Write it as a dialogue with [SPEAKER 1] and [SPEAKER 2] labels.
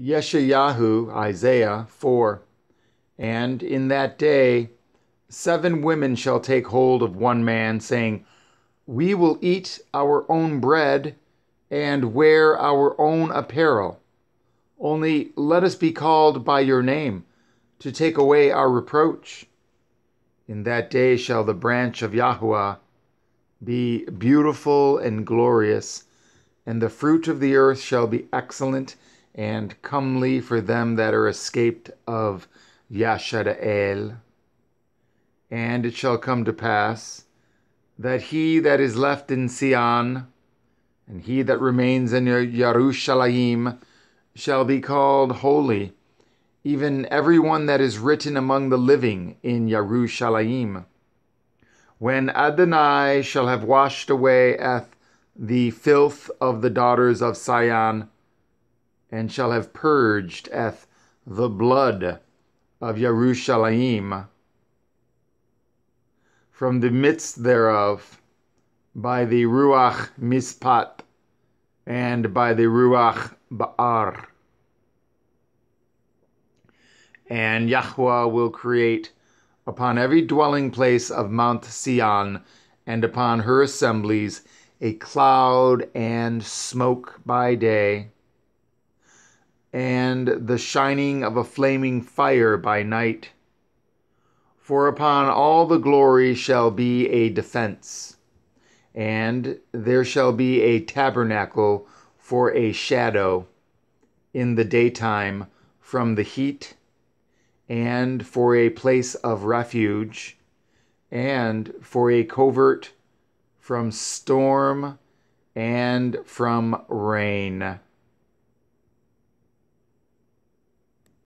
[SPEAKER 1] Yeshayahu, Isaiah 4. And in that day, seven women shall take hold of one man, saying, We will eat our own bread and wear our own apparel. Only let us be called by your name to take away our reproach. In that day shall the branch of Yahuwah be beautiful and glorious, and the fruit of the earth shall be excellent and comely for them that are escaped of Yasharael. And it shall come to pass that he that is left in Sion, and he that remains in Yerushalayim, shall be called holy, even every one that is written among the living in Yerushalayim. When Adonai shall have washed away eth the filth of the daughters of Sion, and shall have purged at the blood of Yerushalayim from the midst thereof by the Ruach mispat and by the Ruach Ba'ar. And Yahweh will create upon every dwelling place of Mount Sion and upon her assemblies a cloud and smoke by day, and the shining of a flaming fire by night. For upon all the glory shall be a defense, and there shall be a tabernacle for a shadow in the daytime from the heat, and for a place of refuge, and for a covert from storm and from rain.